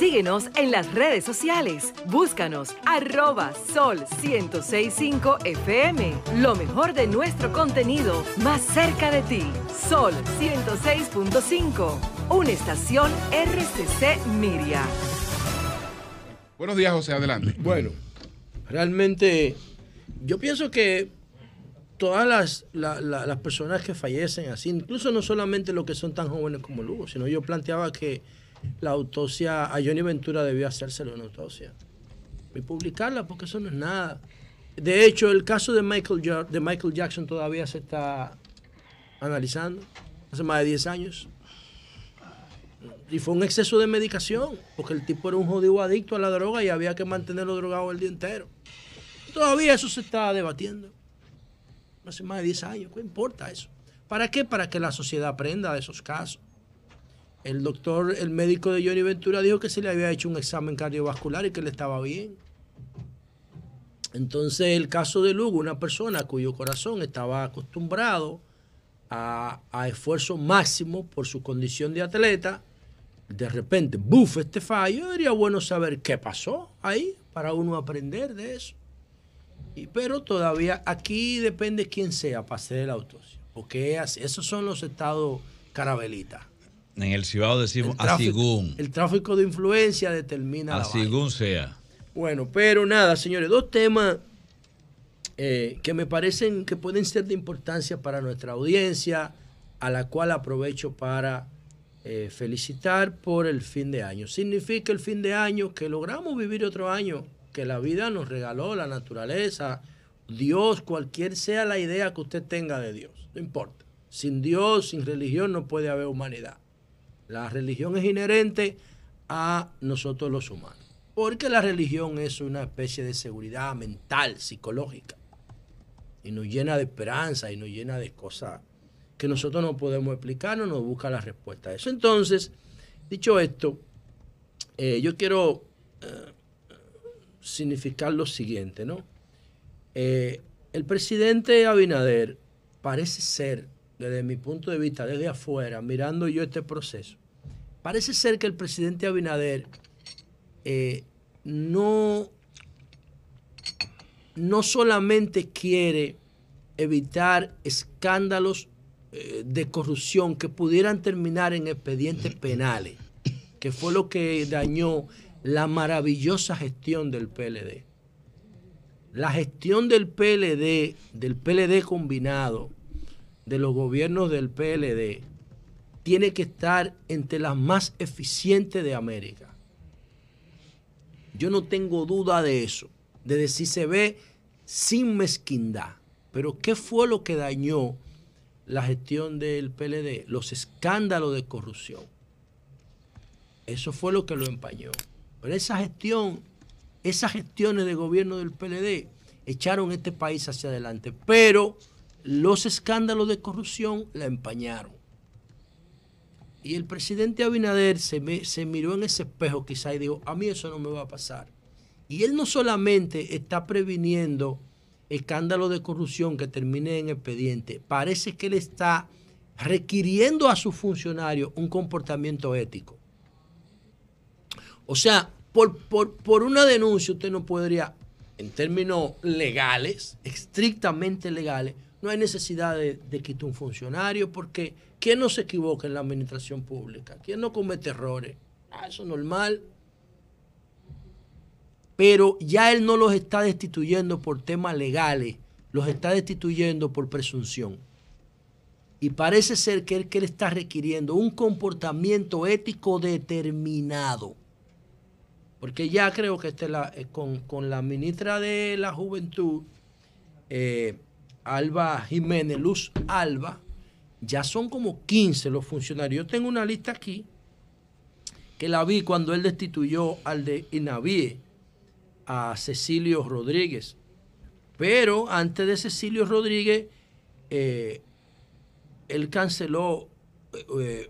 Síguenos en las redes sociales. Búscanos arroba sol 1065 FM. Lo mejor de nuestro contenido más cerca de ti. Sol 106.5. Una estación RCC Miria. Buenos días, José. Adelante. Bueno, realmente yo pienso que todas las, las personas que fallecen así, incluso no solamente los que son tan jóvenes como Lugo, sino yo planteaba que la autopsia, a Johnny Ventura debió hacérselo una autopsia y publicarla porque eso no es nada. De hecho, el caso de Michael, de Michael Jackson todavía se está analizando, hace más de 10 años. Y fue un exceso de medicación, porque el tipo era un jodido adicto a la droga y había que mantenerlo drogado el día entero. Todavía eso se está debatiendo. Hace más de 10 años, ¿qué importa eso? ¿Para qué? Para que la sociedad aprenda de esos casos. El doctor, el médico de Johnny Ventura dijo que se le había hecho un examen cardiovascular y que le estaba bien. Entonces, el caso de Lugo, una persona cuyo corazón estaba acostumbrado a, esfuerzo máximo por su condición de atleta, de repente, buf, este fallo, sería bueno saber qué pasó ahí para uno aprender de eso. Y, pero todavía aquí depende quién sea para hacer el autopsia, porque esos son los estados carabelitas. En el Cibao decimos el tráfico, El tráfico de influencia determina. Asigún la sea. Bueno, pero nada, señores, dos temas eh, que me parecen que pueden ser de importancia para nuestra audiencia, a la cual aprovecho para eh, felicitar por el fin de año. Significa el fin de año que logramos vivir otro año, que la vida nos regaló, la naturaleza, Dios, cualquier sea la idea que usted tenga de Dios, no importa. Sin Dios, sin religión no puede haber humanidad. La religión es inherente a nosotros los humanos, porque la religión es una especie de seguridad mental, psicológica, y nos llena de esperanza y nos llena de cosas que nosotros no podemos explicar, no nos busca la respuesta a eso. Entonces, dicho esto, eh, yo quiero eh, significar lo siguiente, ¿no? Eh, el presidente Abinader parece ser, desde mi punto de vista, desde afuera, mirando yo este proceso, Parece ser que el presidente Abinader eh, no, no solamente quiere evitar escándalos eh, de corrupción que pudieran terminar en expedientes penales, que fue lo que dañó la maravillosa gestión del PLD. La gestión del PLD, del PLD combinado, de los gobiernos del PLD, tiene que estar entre las más eficientes de América. Yo no tengo duda de eso, de decir se ve sin mezquindad. Pero ¿qué fue lo que dañó la gestión del PLD? Los escándalos de corrupción. Eso fue lo que lo empañó. Pero esa gestión, esas gestiones de gobierno del PLD echaron este país hacia adelante. Pero los escándalos de corrupción la empañaron. Y el presidente Abinader se, se miró en ese espejo quizá y dijo, a mí eso no me va a pasar. Y él no solamente está previniendo escándalo de corrupción que termine en expediente, parece que él está requiriendo a su funcionario un comportamiento ético. O sea, por, por una denuncia usted no podría, en términos legales, estrictamente legales, no hay necesidad de, quitar un funcionario porque ¿quién no se equivoca en la administración pública? ¿Quién no comete errores? Ah, eso es normal. Pero ya él no los está destituyendo por temas legales, los está destituyendo por presunción. Y parece ser que él, que está requiriendo un comportamiento ético determinado. Porque ya creo que este la, eh, con, con, la ministra de la Juventud, eh, Alba Jiménez, Luz Alba, ya son como 15 los funcionarios. Yo tengo una lista aquí que la vi cuando él destituyó al de Inaví a Cecilio Rodríguez. Pero antes de Cecilio Rodríguez, eh, él canceló, eh, eh,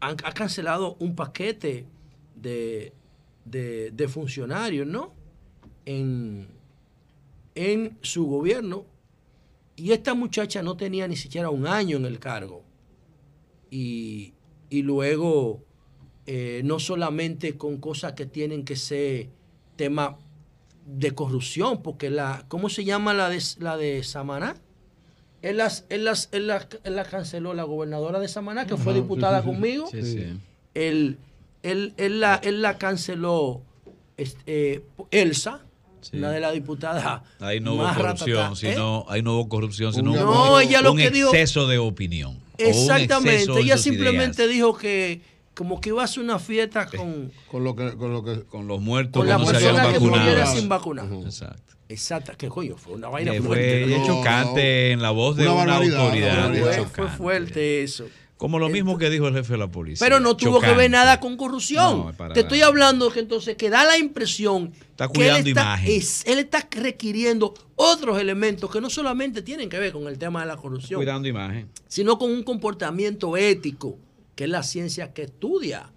ha, cancelado un paquete de, funcionarios, ¿no? En, en su gobierno y esta muchacha no tenía ni siquiera un año en el cargo. Y, luego, eh, no solamente con cosas que tienen que ser tema de corrupción, porque la, ¿cómo se llama la de, la de Samaná? Él, las, canceló, la gobernadora de Samaná, que fue diputada conmigo. Sí, sí. Él, la, canceló este, eh, Elsa la de la diputada. ¿eh? Ahí no hubo corrupción, sino, no hubo corrupción, no, ella lo un exceso de opinión. Exactamente, ella simplemente dijo que como que iba a hacer una fiesta con, con, lo que, con, lo que, con los muertos con la persona que muriera sin vacunar. Exacto. Exacto, qué coño, fue una vaina fuerte. Fue chocante en la voz de una, autoridad. fue fuerte eso. Como lo mismo que dijo el jefe de la policía. Pero no tuvo que ver nada con corrupción. Te estoy hablando que entonces que da la impresión está cuidando que él está, él está requiriendo otros elementos que no solamente tienen que ver con el tema de la corrupción. Cuidando imagen. Sino con un comportamiento ético, que es la ciencia que estudia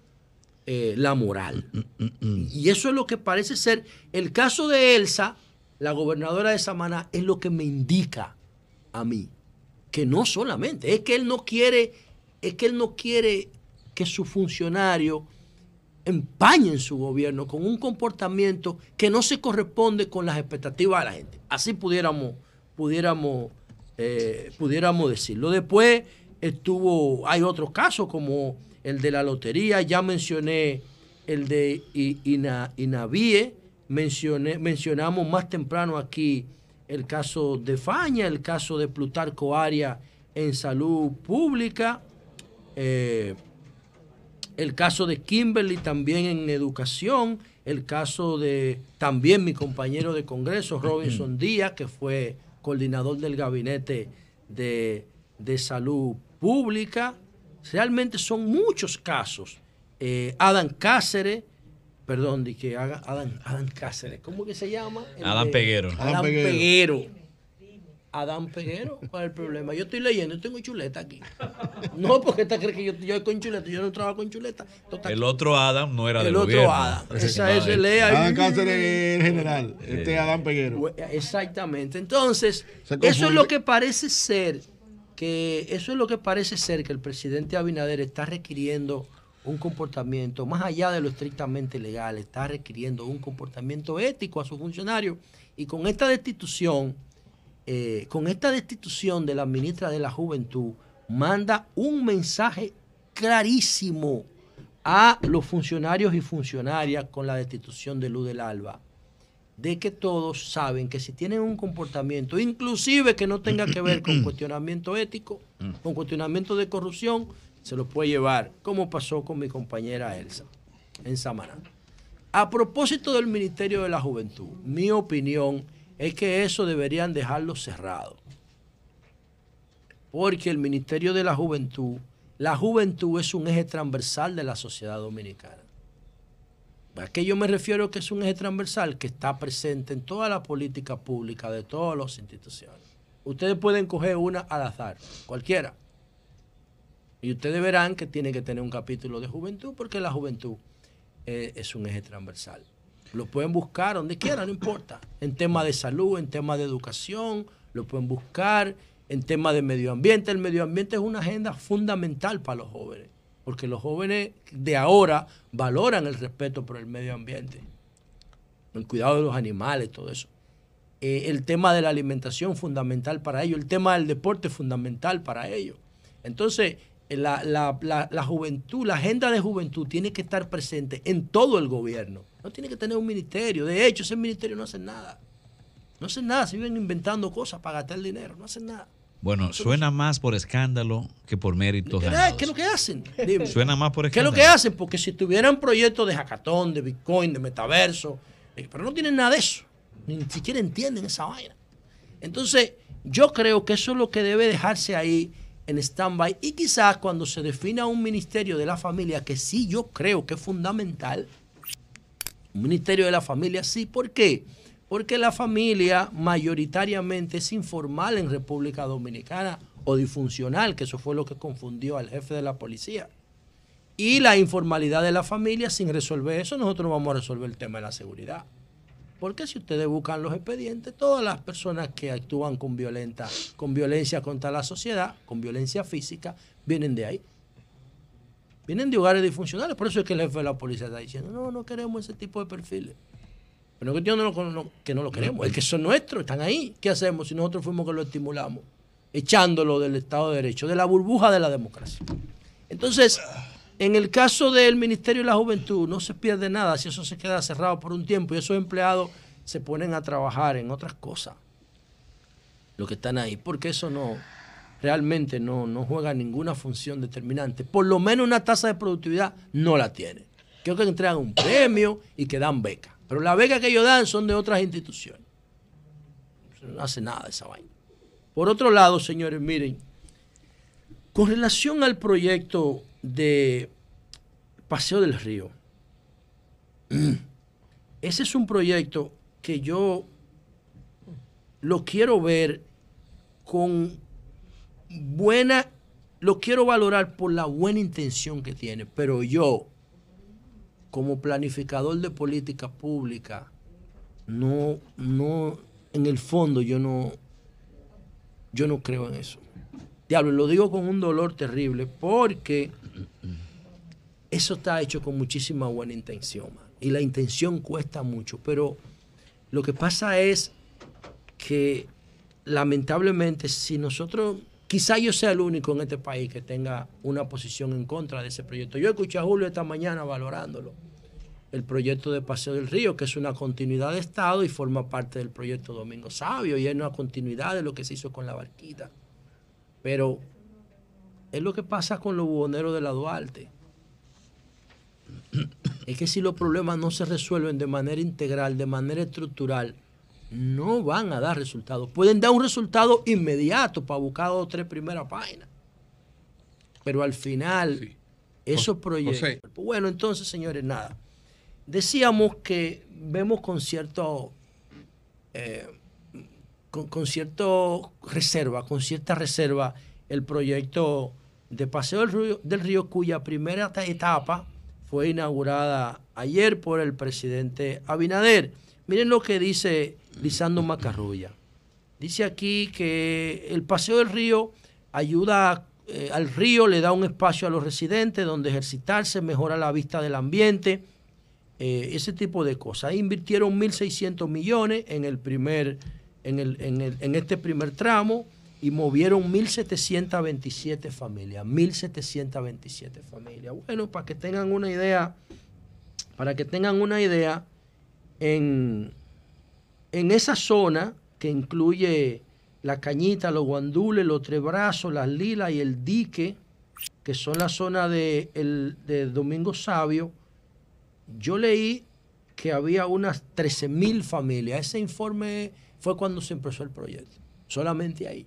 eh, la moral. Mm, mm, mm, y eso es lo que parece ser el caso de Elsa, la gobernadora de Samaná, es lo que me indica a mí. Que no solamente, es que él no quiere es que él no quiere que su funcionario empañen su gobierno con un comportamiento que no se corresponde con las expectativas de la gente. Así pudiéramos, pudiéramos, eh, pudiéramos decirlo. Después estuvo, hay otros casos como el de la lotería, ya mencioné el de Inavie, mencionamos más temprano aquí el caso de Faña, el caso de Plutarco Aria en salud pública. Eh, el caso de Kimberly también en educación, el caso de también mi compañero de Congreso, Robinson Díaz, que fue coordinador del gabinete de, salud pública. Realmente son muchos casos. Eh, Adam Cáceres, perdón, di que haga Adam, Cáceres, ¿cómo que se llama? Adam Peguero. Adam Peguero. Adam Peguero, ¿cuál el problema? Yo estoy leyendo, tengo chuleta aquí. No, porque esta cree que yo, yo con chuleta, yo no trabajo con chuleta. El otro Adam no era el del El otro Adam. Esa es el Adam general. Este es eh, Adam Peguero. Exactamente. Entonces, eso es lo que parece ser que eso es lo que parece ser que el presidente Abinader está requiriendo un comportamiento más allá de lo estrictamente legal, está requiriendo un comportamiento ético a sus funcionarios y con esta destitución, eh, con esta destitución de la ministra de la Juventud, manda un mensaje clarísimo a los funcionarios y funcionarias con la destitución de Luz del Alba, de que todos saben que si tienen un comportamiento, inclusive que no tenga que ver con cuestionamiento ético, mm. con cuestionamiento de corrupción, se lo puede llevar, como pasó con mi compañera Elsa en Samaná. A propósito del Ministerio de la Juventud, mi opinión es que eso deberían dejarlo cerrado porque el Ministerio de la Juventud, la juventud es un eje transversal de la sociedad dominicana. ¿A qué yo me refiero que es un eje transversal? Que está presente en toda la política pública de todas las instituciones. Ustedes pueden coger una al azar, cualquiera. Y ustedes verán que tiene que tener un capítulo de juventud porque la juventud eh, es un eje transversal. Lo pueden buscar donde quieran, no importa. En temas de salud, en temas de educación, lo pueden buscar en tema de medio ambiente. El medio ambiente es una agenda fundamental para los jóvenes, porque los jóvenes de ahora valoran el respeto por el medio ambiente, el cuidado de los animales, todo eso. Eh, el tema de la alimentación fundamental para ellos, el tema del deporte fundamental para ellos. Entonces, eh, la, juventud, la agenda de juventud tiene que estar presente en todo el gobierno. No tiene que tener un ministerio. De hecho, ese ministerio no hace nada. No hace nada, se vienen inventando cosas para gastar dinero, no hacen nada. Bueno, suena más por escándalo que por méritos. Eh, ¿Qué, es lo que hacen? Suena más por escándalo. ¿Qué es lo que hacen? Porque si tuvieran proyectos de hackathon, de Bitcoin, de metaverso, eh, pero no tienen nada de eso. Ni siquiera entienden esa vaina. Entonces, yo creo que eso es lo que debe dejarse ahí en stand-by. Y quizás cuando se defina un ministerio de la familia, que sí yo creo que es fundamental, un ministerio de la familia sí. ¿Por qué? porque la familia mayoritariamente es informal en República Dominicana o disfuncional, que eso fue lo que confundió al jefe de la policía. Y la informalidad de la familia, sin resolver eso, nosotros no vamos a resolver el tema de la seguridad. Porque si ustedes buscan los expedientes, todas las personas que actúan con, con violencia contra la sociedad, con violencia física, vienen de ahí. Vienen de hogares disfuncionales. Por eso es que el jefe de la policía está diciendo, no, no queremos ese tipo de perfiles que no lo, queremos, pues. es que son nuestros, están ahí. ¿Qué hacemos si nosotros fuimos que lo estimulamos? Echándolo del Estado de Derecho, de la burbuja de la democracia. Entonces, en el caso del Ministerio de la Juventud, no se pierde nada si eso se queda cerrado por un tiempo y esos empleados se ponen a trabajar en otras cosas, lo que están ahí, porque eso no realmente no, no juega ninguna función determinante. Por lo menos una tasa de productividad no la tiene. Creo que entregan un premio y que dan becas. Pero las becas que ellos dan son de otras instituciones. No hace nada esa vaina. Por otro lado, señores, miren, con relación al proyecto de Paseo del Río, ese es un proyecto que yo lo quiero ver con buena, lo quiero valorar por la buena intención que tiene, pero yo como planificador de política pública, no, no, en el fondo yo no, yo no creo en eso. Diablo, lo digo con un dolor terrible porque eso está hecho con muchísima buena intención. Y la intención cuesta mucho, pero lo que pasa es que lamentablemente si nosotros Quizá yo sea el único en este país que tenga una posición en contra de ese proyecto. Yo escuché a Julio esta mañana valorándolo. El proyecto de Paseo del Río, que es una continuidad de Estado y forma parte del proyecto Domingo Sabio, y es una continuidad de lo que se hizo con la barquita. Pero es lo que pasa con los buhoneros de la Duarte. Es que si los problemas no se resuelven de manera integral, de manera estructural, no van a dar resultados. Pueden dar un resultado inmediato para buscar dos o tres primeras páginas. Pero al final, esos proyectos... Bueno, entonces, señores, nada. Decíamos que vemos con cierto... Eh, con, reserva, con cierta reserva, el proyecto de Paseo del Río, del Río, cuya primera etapa fue inaugurada ayer por el presidente Abinader. Miren lo que dice Lisando Macarrulla. Dice aquí que el paseo del río ayuda eh, al río, le da un espacio a los residentes donde ejercitarse, mejora la vista del ambiente, eh, ese tipo de cosas. invirtieron 1.600 millones en, el primer, en, en este primer tramo y movieron 1.727 familias, 1.727 familias. Bueno, para que tengan una idea, para que tengan una idea, en, en esa zona que incluye la cañita, los guandules, los Trebrazos, las lilas y el dique, que son la zona de, de Domingo Sabio, yo leí que había unas 13.000 familias. Ese informe fue cuando se empezó el proyecto, solamente ahí.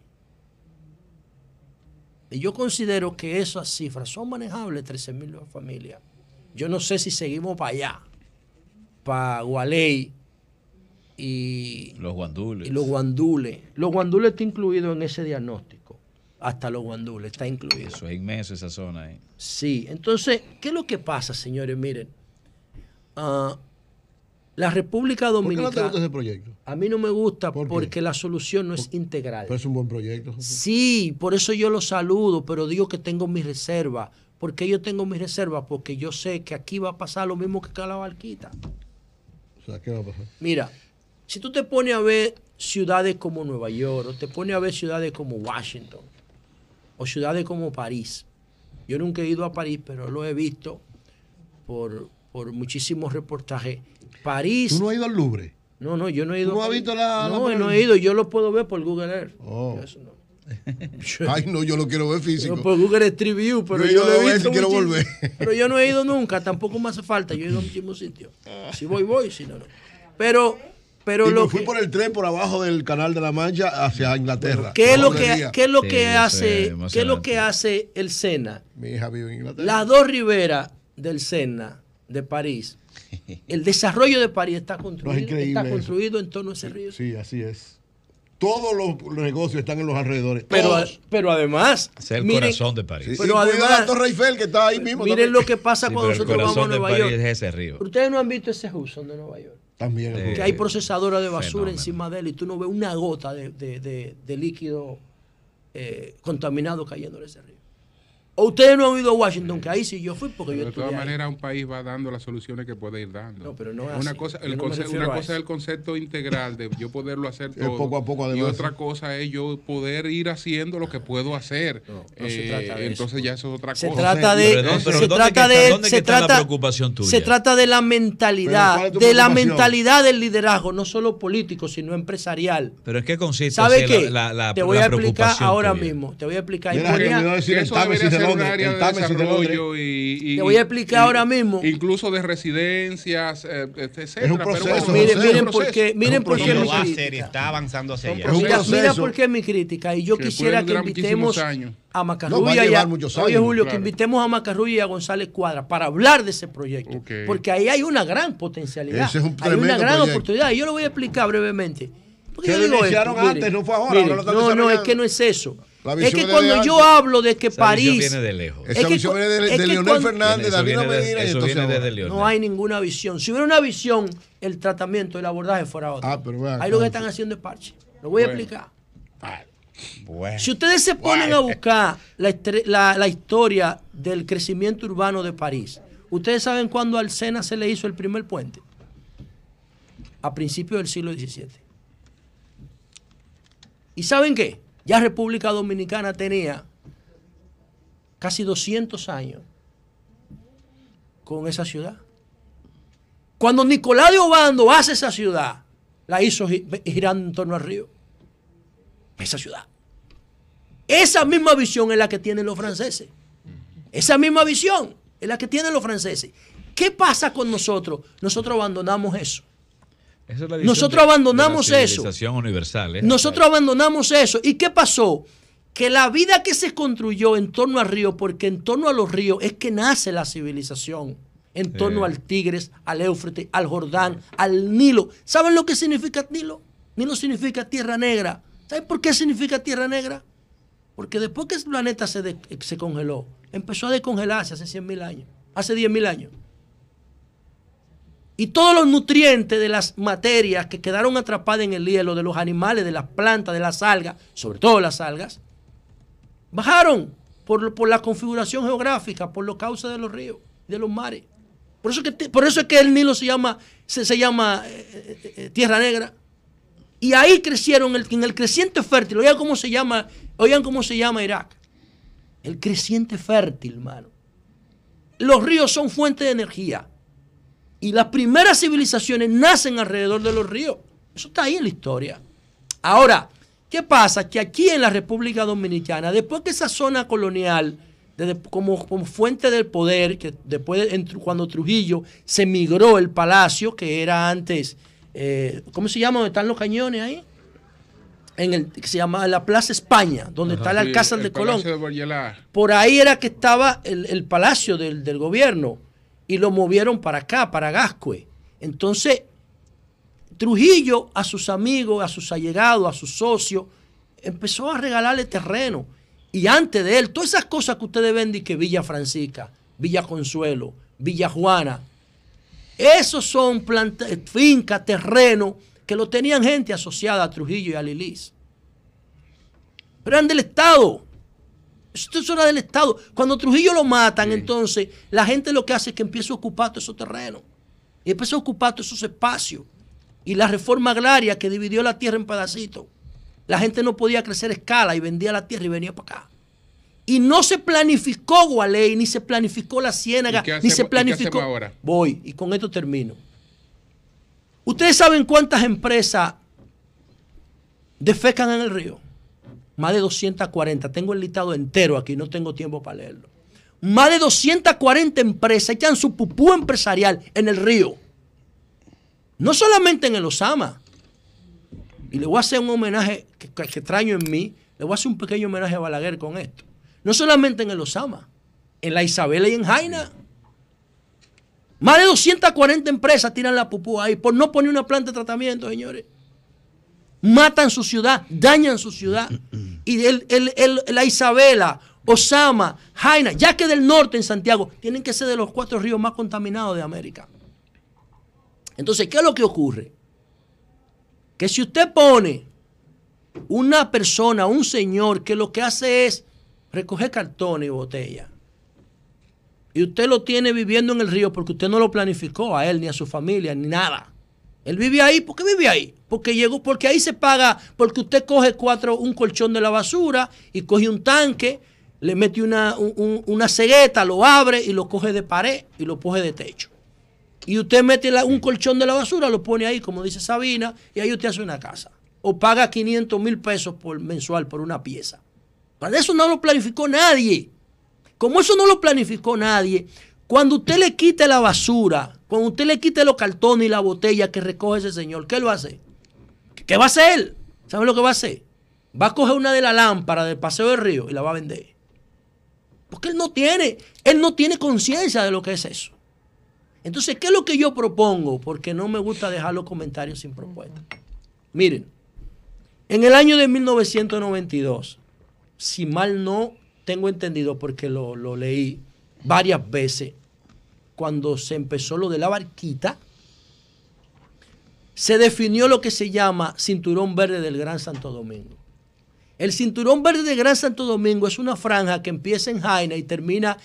Y yo considero que esas cifras son manejables, 13.000 familias. Yo no sé si seguimos para allá, para Gualey, y los guandules. los guandules. Los guandules está incluido en ese diagnóstico. Hasta los guandules está incluido. Eso es inmenso esa zona. Sí, entonces, ¿qué es lo que pasa, señores? Miren, ah, la República Dominicana. proyecto? A mí no me gusta porque la solución no es integral. Pero es un buen proyecto. Sí, por eso yo lo saludo, pero digo que tengo mis reservas. porque yo tengo mis reservas? Porque yo sé que aquí va a pasar lo mismo que acá la barquita. O sea, ¿qué va a pasar? Mira, si tú te pones a ver ciudades como Nueva York, o te pones a ver ciudades como Washington, o ciudades como París. Yo nunca he ido a París, pero lo he visto por, muchísimos reportajes. París. ¿Tú no has ido al Louvre? No, no, yo no he ido. ¿No has visto la.? No, no he ido. Yo lo puedo ver por Google Earth. Oh. Ay, no, yo lo quiero ver físico. por Google Street View, pero yo, lo he visto. Pero yo no he ido nunca, tampoco me hace falta. Yo he ido a muchísimos sitios. Ah. Si voy, voy, si no, no. Pero pero fui por el tren por abajo del Canal de la Mancha hacia Inglaterra. ¿Qué es lo que, hace, qué lo que hace el Sena? Mi hija vive en Inglaterra. Las dos riberas del Sena de París. El desarrollo de París está construido, está construido en torno a ese río. Sí, así es. Todos los, negocios están en los alrededores. Pero, además. Es el corazón de París. que está ahí mismo. Miren lo que pasa cuando nosotros vamos a Nueva York. Ustedes no han visto ese Hudson de Nueva York. También. que hay procesadora de basura encima de él y tú no ves una gota de, líquido eh, contaminado cayendo en ese río. O ustedes no han ido a Washington, que ahí sí yo fui porque yo De todas maneras, un país va dando las soluciones que puede ir dando. una cosa, el una cosa es el concepto integral de yo poderlo hacer todo. Y otra cosa es yo poder ir haciendo lo que puedo hacer. Eh, entonces ya eso es otra cosa. Se trata de, se, trata de, se trata, la preocupación tuya? Se trata de la mentalidad, de la mentalidad del liderazgo, no solo político, sino empresarial. Pero es que consiste ¿Sabe qué? La, te voy a explicar ahora mismo. Te voy a explicar un área de desarrollo y, y, Te voy a explicar ahora mismo. Incluso de residencias, eh, etcétera. Es un proceso, pero, miren, miren porque, miren por qué mi crítica. Está avanzando hacia allá. Mira, por qué mi crítica. Y yo quisiera que invitemos a Macarrulla no, y a, años, oye, Julio, que invitemos a Macarrulla y a González Cuadra para hablar de ese proyecto. Porque ahí hay una gran potencialidad. hay una gran oportunidad. Y yo lo voy a explicar brevemente. Porque yo digo antes, no fue ahora. No, ahora lo no, no, es que no es eso es que cuando yo hablo de que París. viene de lejos. Esa visión viene de, Leonel Fernández, No hay ninguna visión. Si hubiera una visión, el tratamiento, el abordaje fuera otro. Ah, pero Ahí lo que están haciendo es parche. Lo voy a explicar. Si ustedes se ponen a buscar la, la, historia del crecimiento urbano de París, ¿ustedes saben cuándo al Sena se le hizo el primer puente? A principios del siglo XVII. ¿Y saben qué? Ya República Dominicana tenía casi 200 años con esa ciudad. Cuando Nicolás de Obando hace esa ciudad, la hizo girando en torno al río. Esa ciudad. Esa misma visión es la que tienen los franceses. Esa misma visión es la que tienen los franceses. ¿Qué pasa con nosotros? Nosotros abandonamos eso. Nosotros abandonamos eso. ¿eh? Nosotros abandonamos eso. ¿Y qué pasó? Que la vida que se construyó en torno al río, porque en torno a los ríos es que nace la civilización. En torno al Tigres, al Éufrates, al Jordán, al Nilo. ¿Saben lo que significa Nilo? Nilo significa tierra negra. ¿Saben por qué significa tierra negra? Porque después que el planeta se, se congeló, empezó a descongelarse hace 100.000 años, hace 10.000 años. Y todos los nutrientes de las materias que quedaron atrapadas en el hielo, de los animales, de las plantas, de las algas, sobre todo las algas, bajaron por, la configuración geográfica, por la causa de los ríos, de los mares. Por eso, que, por eso es que el Nilo se llama, se, llama eh, eh, eh, Tierra Negra. Y ahí crecieron en el creciente fértil. Oigan cómo se llama, oigan cómo se llama Irak. El creciente fértil, hermano. Los ríos son fuente de energía. Y las primeras civilizaciones nacen alrededor de los ríos. Eso está ahí en la historia. Ahora, ¿qué pasa? Que aquí en la República Dominicana, después que esa zona colonial, como, fuente del poder, que después cuando Trujillo se migró el palacio, que era antes, eh, ¿cómo se llama? donde están los cañones ahí? en el que se llama la Plaza España, donde está la Alcázar de Colón. Por ahí era que estaba el, palacio del, gobierno y lo movieron para acá, para Gascue. Entonces, Trujillo a sus amigos, a sus allegados, a sus socios, empezó a regalarle terreno. Y antes de él, todas esas cosas que ustedes ven, de que Villa Francisca, Villa Consuelo, Villa Juana, esos son eh, fincas, terreno que lo tenían gente asociada a Trujillo y a Lilís. Pero eran del Estado. Esto hora del Estado. Cuando Trujillo lo matan, entonces la gente lo que hace es que empieza a ocupar todos esos terrenos. Y empieza a ocupar todos esos espacios. Y la reforma agraria que dividió la tierra en pedacitos. La gente no podía crecer escala y vendía la tierra y venía para acá. Y no se planificó Gualey, ni se planificó la Ciénaga, ni se planificó. Voy, y con esto termino. Ustedes saben cuántas empresas defecan en el río. Más de 240. Tengo el listado entero aquí, no tengo tiempo para leerlo. Más de 240 empresas echan su pupú empresarial en el río. No solamente en el Osama. Y le voy a hacer un homenaje que, extraño en mí. Le voy a hacer un pequeño homenaje a Balaguer con esto. No solamente en el Osama, en la Isabela y en Jaina. Más de 240 empresas tiran la pupú ahí por no poner una planta de tratamiento, señores matan su ciudad, dañan su ciudad. Y el, la Isabela, Osama, Jaina, ya que del norte en Santiago, tienen que ser de los cuatro ríos más contaminados de América. Entonces, ¿qué es lo que ocurre? Que si usted pone una persona, un señor, que lo que hace es recoger cartón y botella y usted lo tiene viviendo en el río porque usted no lo planificó a él, ni a su familia, ni nada. Él vive ahí, ¿por qué vive ahí? Porque llegó, porque ahí se paga, porque usted coge cuatro, un colchón de la basura y coge un tanque, le mete una, cegueta, lo abre y lo coge de pared y lo coge de techo. Y usted mete un colchón de la basura, lo pone ahí, como dice Sabina, y ahí usted hace una casa. O paga 500 mil pesos por, mensual por una pieza. Para eso no lo planificó nadie. Como eso no lo planificó nadie, cuando usted le quite la basura, cuando usted le quite los cartones y la botella que recoge ese señor, ¿qué lo hace? ¿Qué va a hacer él? ¿Sabe lo que va a hacer? Va a coger una de las lámparas del Paseo del Río y la va a vender. Porque él no tiene, él no tiene conciencia de lo que es eso. Entonces, ¿qué es lo que yo propongo? Porque no me gusta dejar los comentarios sin propuesta. Miren, en el año de 1992, si mal no tengo entendido porque lo, lo leí, varias veces. Cuando se empezó lo de la barquita, se definió lo que se llama cinturón verde del Gran Santo Domingo. El cinturón verde del Gran Santo Domingo es una franja que empieza en Jaina y termina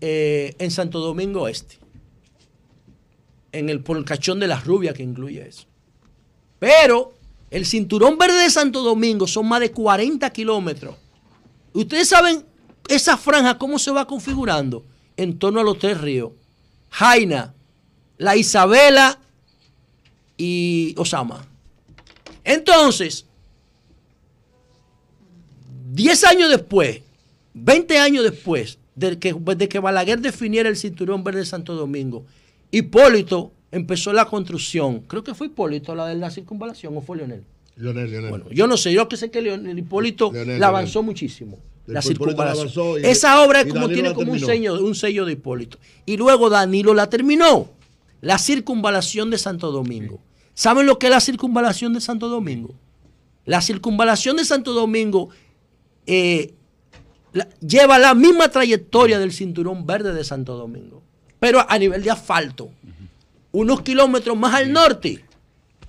eh, en Santo Domingo Este, en el polcachón de las rubias que incluye eso. Pero el cinturón verde de Santo Domingo son más de 40 kilómetros. Ustedes saben esa franja cómo se va configurando en torno a los tres ríos. Jaina, la Isabela y Osama. Entonces, 10 años después, 20 años después de que, de que Balaguer definiera el cinturón verde de Santo Domingo, Hipólito empezó la construcción. Creo que fue Hipólito la de la circunvalación o fue Leonel. Leonel, Leonel. Bueno, yo no sé, yo que sé que Leonel, Hipólito avanzó muchísimo la circunvalación. Esa obra como tiene como un sello, un sello de Hipólito. Y luego Danilo la terminó. La circunvalación de Santo Domingo. ¿Saben lo que es la circunvalación de Santo Domingo? La circunvalación de Santo Domingo eh, lleva la misma trayectoria del cinturón verde de Santo Domingo, pero a nivel de asfalto, unos kilómetros más al norte,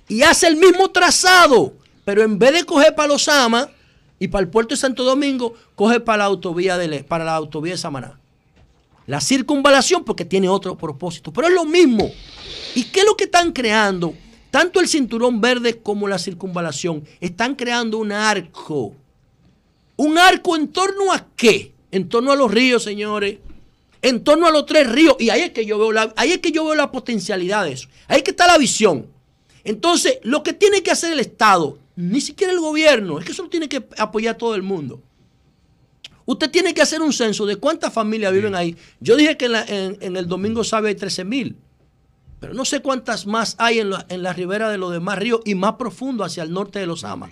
y hace el mismo trazado, pero en vez de coger Palosama, y para el puerto de Santo Domingo coge para la autovía de, para la autovía de Samaná. La circunvalación porque tiene otro propósito, pero es lo mismo. ¿Y qué es lo que están creando? Tanto el cinturón verde como la circunvalación están creando un arco. ¿Un arco en torno a qué? En torno a los ríos, señores. En torno a los tres ríos. Y ahí es que yo veo la, ahí es que yo veo la potencialidad de eso. Ahí es que está la visión. Entonces, lo que tiene que hacer el Estado ni siquiera el gobierno, es que eso lo tiene que apoyar todo el mundo. Usted tiene que hacer un censo de cuántas familias viven ahí. Yo dije que en, el domingo sabe 13 mil, pero no sé cuántas más hay en la, ribera de los demás ríos y más profundo hacia el norte de los Amas.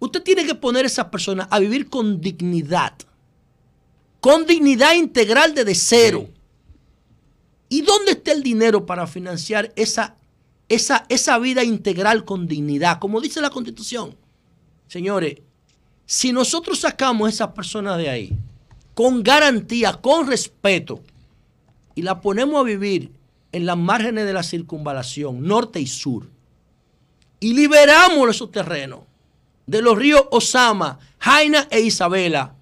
Usted tiene que poner a esas personas a vivir con dignidad, con dignidad integral desde cero. ¿Y dónde está el dinero para financiar esa esa, vida integral con dignidad, como dice la Constitución. Señores, si nosotros sacamos a esa persona de ahí, con garantía, con respeto, y la ponemos a vivir en las márgenes de la circunvalación, norte y sur, y liberamos esos terrenos de los ríos Osama, Jaina e Isabela,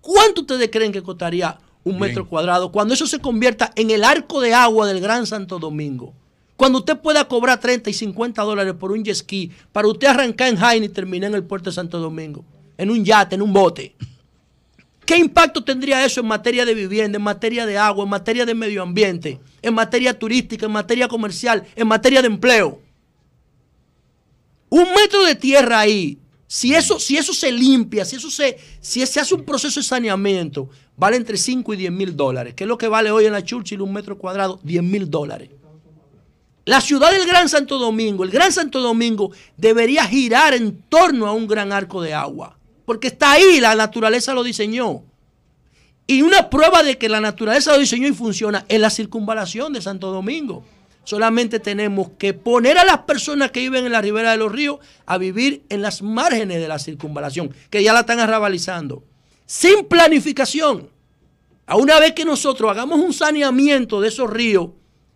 ¿cuánto ustedes creen que costaría un metro cuadrado cuando eso se convierta en el arco de agua del Gran Santo Domingo? Cuando usted pueda cobrar 30 y 50 dólares por un jet ski, para usted arrancar en Jaina y terminar en el puerto de Santo Domingo, en un yate, en un bote. ¿Qué impacto tendría eso en materia de vivienda, en materia de agua, en materia de medio ambiente, en materia turística, en materia comercial, en materia de empleo? Un metro de tierra ahí, si eso, si eso se limpia, si eso se, si se hace un proceso de saneamiento, vale entre 5 y 10 mil dólares, que es lo que vale hoy en la Churchill un metro cuadrado, 10 mil dólares. La ciudad del Gran Santo Domingo, el Gran Santo Domingo debería girar en torno a un gran arco de agua, porque está ahí, la naturaleza lo diseñó. Y una prueba de que la naturaleza lo diseñó y funciona es la circunvalación de Santo Domingo. Solamente tenemos que poner a las personas que viven en la ribera de los ríos a vivir en las márgenes de la circunvalación, que ya la están arrabalizando, sin planificación. A una vez que nosotros hagamos un saneamiento de esos ríos,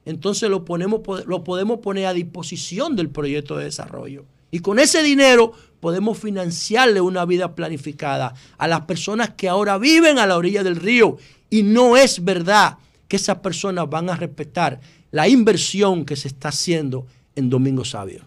entonces lo, ponemos, lo podemos poner a disposición del proyecto de desarrollo. Y con ese dinero podemos financiarle una vida planificada a las personas que ahora viven a la orilla del río. Y no es verdad que esas personas van a respetar la inversión que se está haciendo en Domingo Sabio.